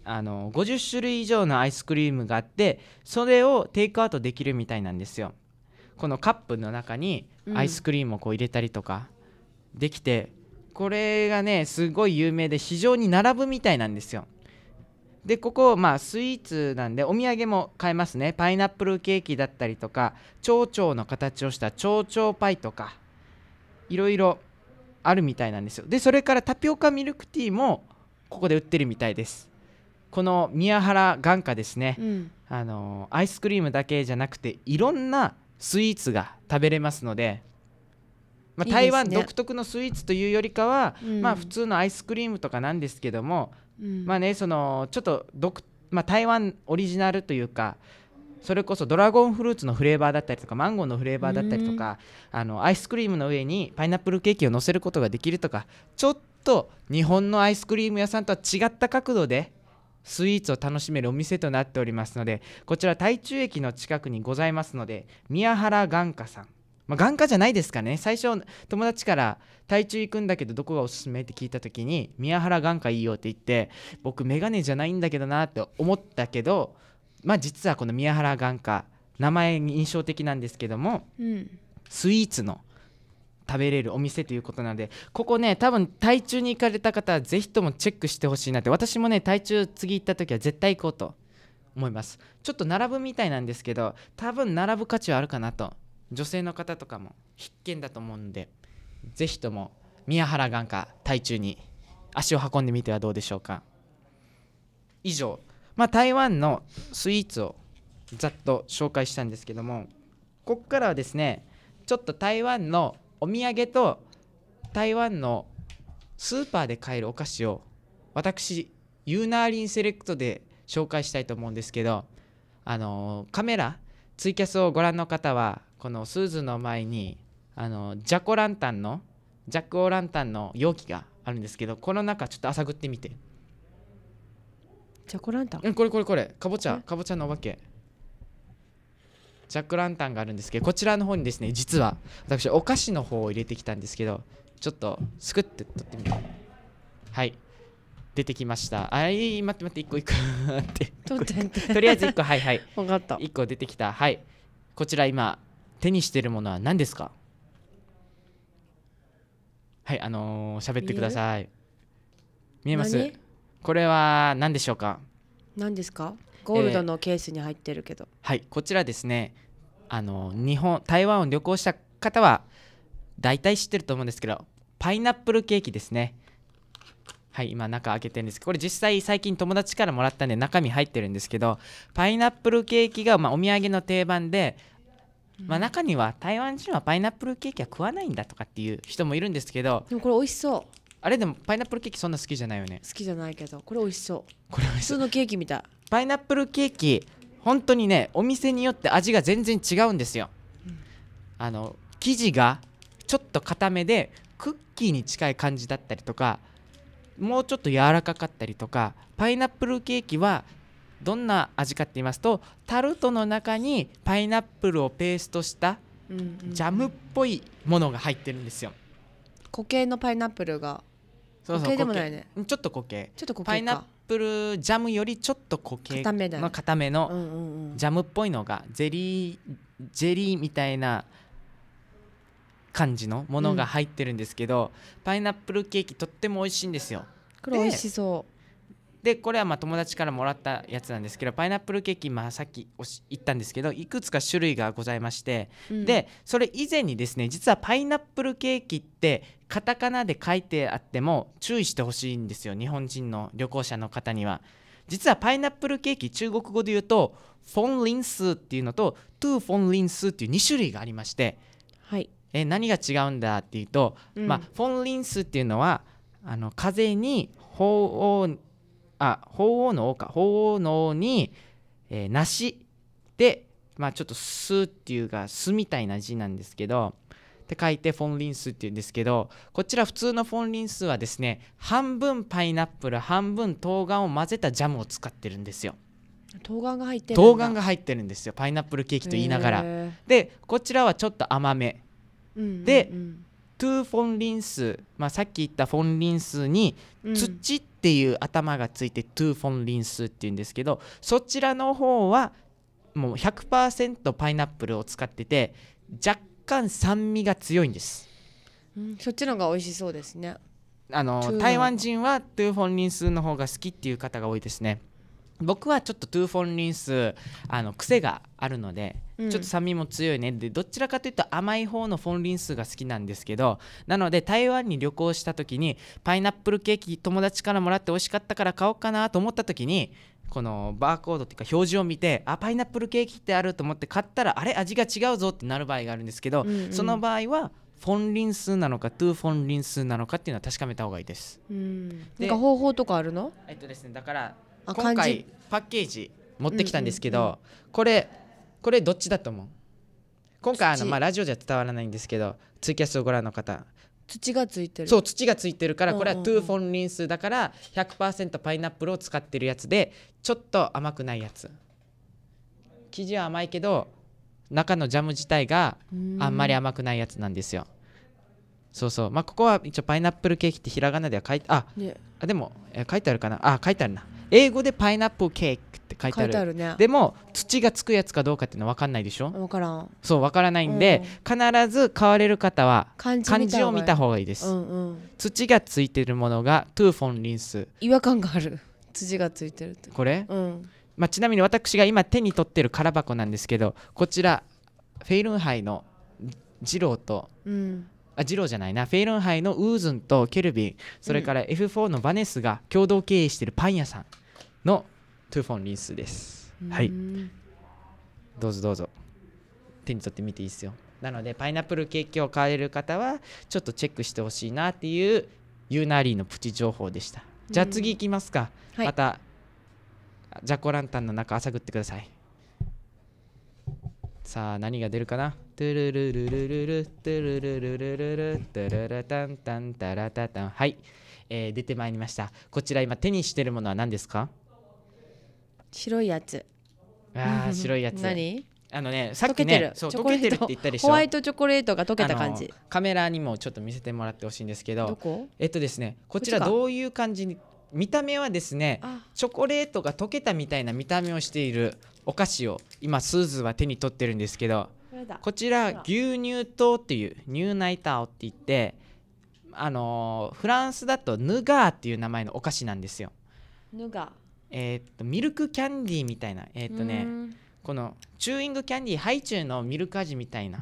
S2: あの50種類以上のアイスクリームがあってそれをテイクアウトできるみたいなんですよこのカップの中にアイスクリームをこう入れたりとかできて、うん、これがねすごい有名で市場に並ぶみたいなんですよでここまあスイーツなんでお土産も買えますねパイナップルケーキだったりとか蝶々の形をした蝶々パイとかいろいろあるみたいなんですよでそれからタピオカミルクティーもここで売ってるみたいですこの宮原眼科ですね、うん、あのアイスクリームだけじゃなくていろんなスイーツが食べれますので、まあ、台湾独特のスイーツというよりかは、ね、まあ、普通のアイスクリームとかなんですけども、うん、まあねそのちょっと独、まあ、台湾オリジナルというかそれこそドラゴンフルーツのフレーバーだったりとかマンゴーのフレーバーだったりとか、うん、あのアイスクリームの上にパイナップルケーキを乗せることができるとかちょっと日本のアイスクリーム屋さんとは違った角度でスイーツを楽しめるお店となっておりますのでこちら台中駅の近くにございますので宮原眼科さんまあ、眼科じゃないですかね最初友達から台中行くんだけどどこがおすすめって聞いた時に宮原眼科いいよって言って僕メガネじゃないんだけどなって思ったけどまあ実はこの宮原眼科名前に印象的なんですけども、うん、スイーツの食べれるお店ということなのでここね多分台中に行かれた方はぜひともチェックしてほしいなって私もね台中次行った時は絶対行こうと思いますちょっと並ぶみたいなんですけど多分並ぶ価値はあるかなと女性の方とかも必見だと思うんでぜひとも宮原眼科台中に足を運んでみてはどうでしょうか以上、まあ、台湾のスイーツをざっと紹介したんですけどもここからはですねちょっと台湾のお土産と台湾のスーパーで買えるお菓子を私ユーナーリンセレクトで紹介したいと思うんですけどあのカメラツイキャスをご覧の方はこのスーズの前にあのジャコランタンのジャック・オランタンの容器があるんですけどこの中ちょっとあさぐってみてジャコランタンこれこれこれかぼちゃかぼちゃのお化けジャックランタンがあるんですけどこちらの方にですね実は私お菓子の方を入れてきたんですけどちょっとすくって取ってみてはい出てきましたあい待って待って1個1個っ
S1: て
S2: とりあえず1個はいはい分かった1個出てきたはいこちら今手にしてるものは何ですかはいあのー、喋ってください見えますこれは何でしょうか
S1: 何ですかゴールドのケースに入ってるけど、
S2: えー、はいこちらですねあの日本台湾を旅行した方は大体知ってると思うんですけどパイナップルケーキですねはい今中開けてるんですけどこれ実際最近友達からもらったんで中身入ってるんですけどパイナップルケーキが、まあ、お土産の定番でまあ、中には台湾人はパイナップルケーキは食わないんだとかっていう人もいるんですけどでもこれ美味しそうあれでもパイナップルケーキそんな好きじゃないよね好
S1: きじゃないけどこれ美味しそうこれ美味しそう普通のケーキみたい
S2: パイナップルケーキ本当にねお店によって味が全然違うんですよ、うん、あの生地がちょっと固めでクッキーに近い感じだったりとかもうちょっと柔らかかったりとかパイナップルケーキはどんな味かって言いますとタルトの中にパイナップルをペーストしたジャムっぽいものが入ってるんですよ、
S1: 固形のパイナップルが
S2: そうそう固形でもないねちょっと固形ちょっと固形パイナップルジャムよりちょっと固形の固めのジャムっぽいのがゼリージェリーみたいな感じのものが入ってるんですけど、パイナップルケーキとっても美味しいんですよ。これ美味しそでこれはま友達からもらったやつなんですけどパイナップルケーキ、まあ、さっき言ったんですけどいくつか種類がございまして、うん、でそれ以前にですね実はパイナップルケーキってカタカナで書いてあっても注意してほしいんですよ日本人の旅行者の方には。実はパイナップルケーキ中国語で言うとフォンリンスっていうのとトゥフォンリンスっていう2種類がありまして、はい、え何が違うんだっていうと、うん、まあ、フォンリンスっていうのはあの風に鳳凰あ鳳凰の王か鳳凰の王に、えー、梨で、まあ、ちょっと「す」っていうか「す」みたいな字なんですけどって書いてフォンリンスっていうんですけどこちら普通のフォンリンスはですね半分パイナップル半分冬瓜を混ぜたジャムを使ってるんですよ。
S1: 冬瓜が入ってる冬瓜が
S2: 入ってるんですよパイナップルケーキと言いながらでこちらはちょっと甘め、うんうんうん、でトゥフォンリンス、まあ、さっき言ったフォンリンスに土っていう頭がついてトゥフォンリンスっていうんですけどそちらの方はもう100%パイナップルを使ってて若干酸味が強いんです、
S1: うん、そっちの方が美味しそうですね
S2: あの台湾人はトゥーフォンリンスの方が好きっていう方が多いですね僕はちょっとトゥーフォンリンスあの癖があるので、うん、ちょっと酸味も強いねでどちらかというと甘い方のフォンリンスが好きなんですけどなので台湾に旅行した時にパイナップルケーキ友達からもらって美味しかったから買おうかなと思った時にこのバーコードっていうか表示を見てあパイナップルケーキってあると思って買ったらあれ味が違うぞってなる場合があるんですけど、うんうん、その場合はフォンリン数なのかトゥフォンリン数なのかっていうのは確かめた方がいいです。
S1: うん、なんか方法とかあるの？え
S2: っとですねだから今回パッケージ持ってきたんですけど、うんうんうん、これこれどっちだと思う今
S1: 回あの、まあ、ラジ
S2: オじゃ伝わらないんですけどツイキャスをご覧の方
S1: 土がついてるそう
S2: 土がついてるからこれはトゥーフォンリンスだから100%パイナップルを使ってるやつでちょっと甘くないやつ生地は甘いけど中のジャム自体があんまり甘くないやつなんですよそうそうまあここは一応パイナップルケーキってひらがなでは書いてあ、ね、あでも書いてあるかなあ書いてあるな英語でパイナップルケーキって書いてあるてある、ね、でも土がつくやつかどうかっていうのは分かんないでしょ分からんそう分からないんで、うん、必ず買われる方は漢字を見た方がいいです、うんうん、土がついてるものがトゥーフォンリンス
S1: 違和感がある土がついてるってこれ、うん
S2: まあ、ちなみに私が今手に取ってる空箱なんですけどこちらフェイルンハイの二郎と、うん、あジローじゃないなフェイルンハイのウーズンとケルビンそれから F4 のバネスが共同経営してるパン屋さん、のトゥーフォンリンスです。はい。どうぞどうぞ。手に取ってみていいですよ。なのでパイナップルケーキを買える方はちょっとチェックしてほしいなっていうユーナーリーのプチ情報でした。じゃあ次行きますか。はい、またジャコランタンの中探ってください。さあ何が出るかなトゥルルルルルルトゥルルルルルルトゥルルタンタンタラタタンはい、えー、出てまいりましたこちら今手にしてるものは何ですか
S1: 白いやつああ白いやつ何あのねさっきねそう溶けてるって言ったでしょホワイトチョコレートが溶けた感じ
S2: カメラにもちょっと見せてもらってほしいんですけどえっとですねこちらどういう感じに見た目はですねチョコレートが溶けたみたいな見た目をしているお菓子を今スーズは手に取ってるんですけどこちら牛乳糖っていうニューナイターって言ってあのフランスだとヌガーっていう名前のお菓子なんですよ。ヌガえー、っとミルクキャンディーみたいなえー、っとねこのチューイングキャンディーハイチュウのミルク味みたいな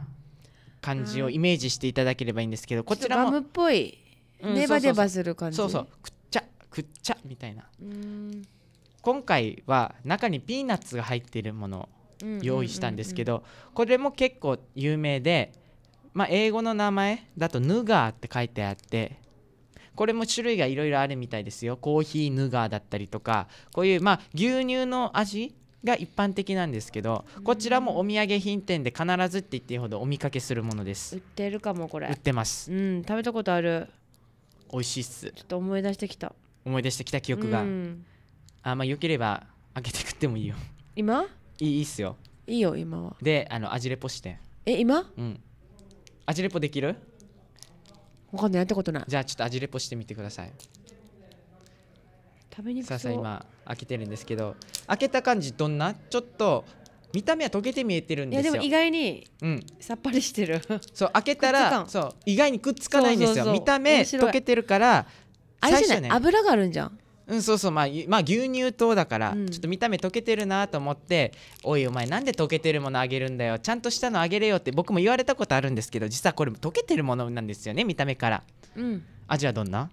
S2: 感じをイメージしていただければいいんですけどこちらもガムっ
S1: ぽいネバネバする感じ、うん、そうそ
S2: うくっちゃくっちゃみたいな今回は中にピーナッツが入っているものを用意したんですけど、これも結構有名で、まあ、英語の名前だと「ヌガー」って書いてあってこれも種類がいろいろあるみたいですよコーヒーヌガーだったりとかこういうまあ牛乳の味が一般的なんですけどこちらもお土産品店で必ずって言っていいほどお見かけするものです売っ
S1: てるかもこれ売ってますうん食べたことある美味しいっすちょっと思い出してきた
S2: 思い出してきた記憶が、うん、あまあよければ開けて食ってもいいよ今いいっすよ
S1: いいよ今は
S2: であの味レポしてえ今うん味レポできるわかんないやったことないじゃあちょっと味レポしてみてください
S1: 食べにくそうさあ今
S2: 開けてるんですけど開けた感じどんなちょっと見た目は溶けて見えてるんいやでも意外にうんさっぱりしてるそう開けたらそう意外にくっつかないんですよそうそうそう見た目溶けてるから
S1: あじゃない、油があるんじゃん
S2: うんそうそうまあ、まあ、牛乳糖だから、うん、ちょっと見た目溶けてるなと思って「おいお前なんで溶けてるものあげるんだよちゃんとしたのあげれよ」って僕も言われたことあるんですけど実はこれ溶けてるものなんですよね見た目から、うん、味はどんな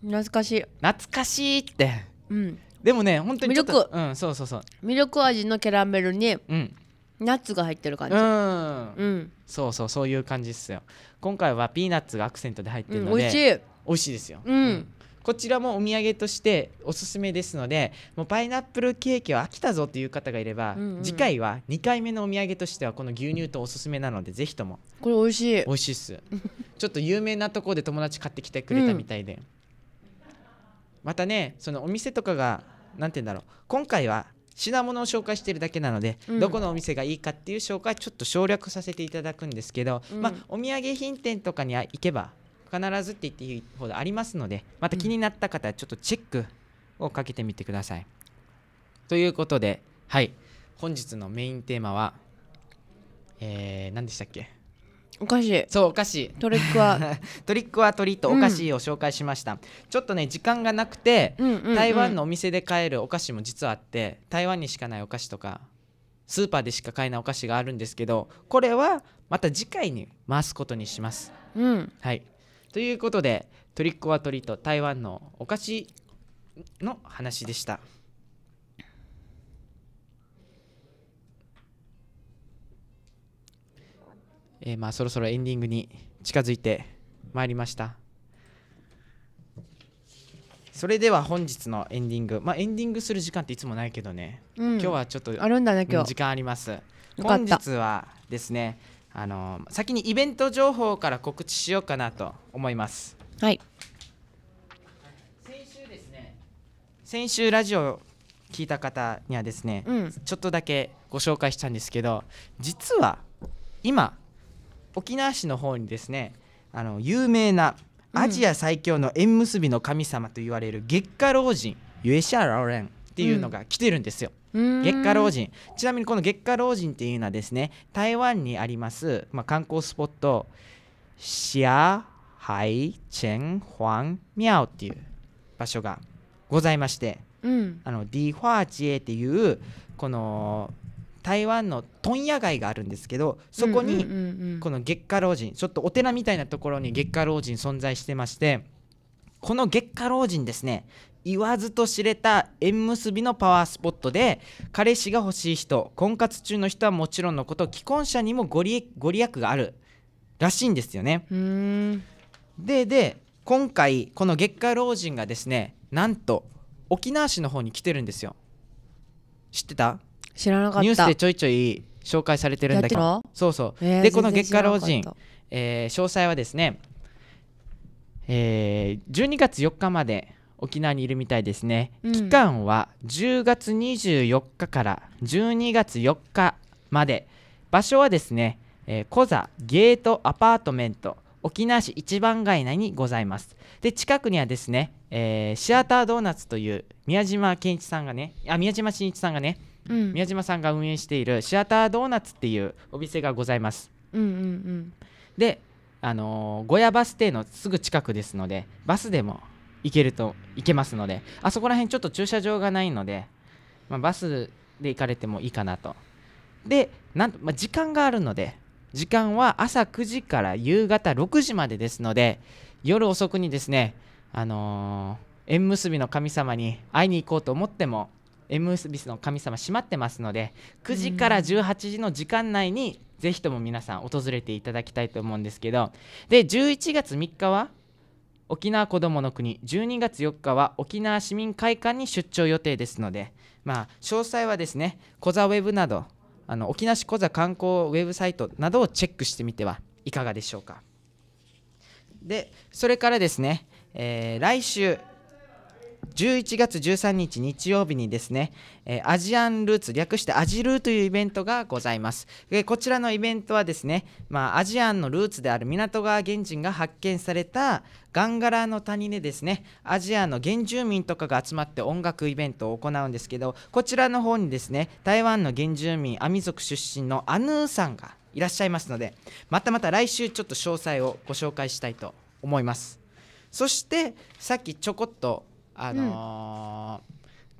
S1: 懐かしい懐かしいって、うん、
S2: でもね本当にちょっとうん、そうそうそう
S1: ミルク味のキャラメルに、うん、ナッツが入ってる感じ、う
S2: ん、うん、そうそうそういう感じっすよ今回はピーナッツがアクセントで入ってるので、美味しい美味しいですよ、うん、うん、こちらもお土産としておすすめですのでもうパイナップルケーキは飽きたぞという方がいれば、うんうん、次回は2回目のお土産としてはこの牛乳とおすすめなのでぜひともこれ美味しい美味しいっす ちょっと有名なとこで友達買ってきてくれたみたいで、うん、またねそのお店とかが何て言うんだろう今回は品物を紹介してるだけなので、うん、どこのお店がいいかっていう紹介ちょっと省略させていただくんですけど、うん、まあお土産品店とかに行けば必ずって言っていいほどありますのでまた気になった方はちょっとチェックをかけてみてください。ということではい本日のメインテーマはえー、何でしたっけお菓子そうお菓子トリックは トリックはトリートお菓子を紹介しました、うん、ちょっとね時間がなくて、うんうんうん、台湾のお店で買えるお菓子も実はあって台湾にしかないお菓子とかスーパーでしか買えないお菓子があるんですけどこれはまた次回に回すことにします、うん、はいということでトリックはトリート台湾のお菓子の話でした。えー、まあそろそろエンディングに近づいてまいりましたそれでは本日のエンディングまあエンディングする時間っていつもないけどね、うん、今日はちょっとあるんだね今日時間あります本日はですねあの先にイベント情報から告知しようかなと思います。はい先週ですね先週ラジオ聞いた方にはですね、うん、ちょっとだけご紹介したんですけど実は今沖縄市の方にですねあの有名なアジア最強の縁結びの神様と言われる月下老人、ユエシャ・ラオレンっていうのが来てるんですよ。
S1: 月下老人
S2: ちなみにこの月下老人っていうのはですね台湾にあります、まあ、観光スポットシアハイチェンホアンミャオっていう場所がございまして、うん、あのディ・ファーチエっていうこの台湾の問屋街があるんですけどそこにこの月下老人ちょっとお寺みたいなところに月下老人存在してましてこの月下老人ですね言わずと知れた縁結びのパワースポットで彼氏が欲しい人婚活中の人はもちろんのこと既婚者にもご利ご利益があるらしいんですよね。でで今回この月下老人がですねなんと沖縄市の方に来てるんですよ。知ってた知らなかったニュースでちょいちょい紹介されてるんだけどそうそう、えー、でこの月下老人、えー、詳細はですね、えー、12月4日まで沖縄にいるみたいですね、うん、期間は10月24日から12月4日まで場所はですね、えー、コザゲートアパートメント沖縄市一番街内にございますで近くにはですね、えー、シアタードーナツという宮島健一さんがねあ宮島真一さんがね、うん、宮島さんが運営しているシアタードーナツっていうお店がございます、うんうんうん、であのー、小屋バス停のすぐ近くですのでバスでも行けると行けますのであそこら辺ちょっと駐車場がないので、まあ、バスで行かれてもいいかなとでなんと、まあ、時間があるので時間は朝9時から夕方6時までですので夜遅くにですねあのー、縁結びの神様に会いに行こうと思っても縁結びの神様閉まってますので9時から18時の時間内にぜひとも皆さん訪れていただきたいと思うんですけどで11月3日は沖縄こどもの国12月4日は沖縄市民会館に出張予定ですので、まあ、詳細はですねコザウェブなどあの沖縄市コザ観光ウェブサイトなどをチェックしてみてはいかがでしょうかでそれからですね、えー、来週11月13日日曜日にですね、えー、アジアンルーツ、略してアジルーというイベントがございます。えこちらのイベントはですね、まあ、アジアンのルーツである港川原人が発見されたガンガラの谷でですね、アジアの原住民とかが集まって音楽イベントを行うんですけど、こちらの方にですね、台湾の原住民、アミ族出身のアヌーさんがいらっしゃいますので、またまた来週ちょっと詳細をご紹介したいと思います。そして、さっきちょこっとあのーうん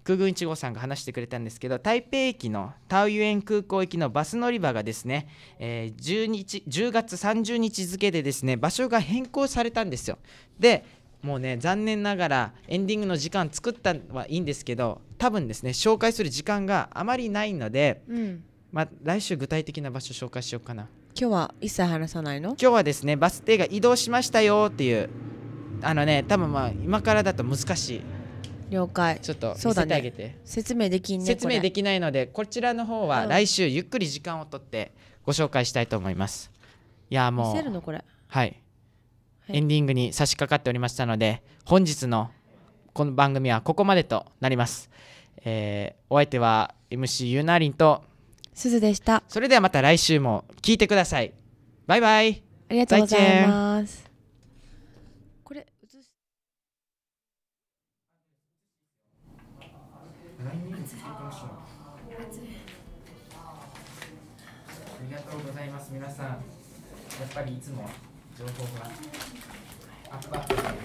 S2: 空軍1号さんが話してくれたんですけど台北駅のタウユエン空港行きのバス乗り場がですね、えー、10, 日10月30日付でですね場所が変更されたんですよでもうね残念ながらエンディングの時間作ったのはいいんですけど多分ですね紹介する時間があまりないので、うん、まあ、来週具体的な場所紹介しようかな
S1: 今日は一切話
S2: さないの今日はですねバス停が移動しましたよっていうあのね多分まあ今からだと難しい了解ちょっと見せてあげて、ね、
S1: 説明できんね説明できない
S2: のでこちらの方は来週ゆっくり時間をとってご紹介したいと思いますいやもう見せるのこれはい、エンディングに差し掛かっておりましたので本日のこの番組はここまでとなります、えー、お相手は MC ゆなりんとすずでしたそれではまた来週も聞いてくださいバイバイありがとうございま
S1: すさんやっぱりいつも情報がアップアップされ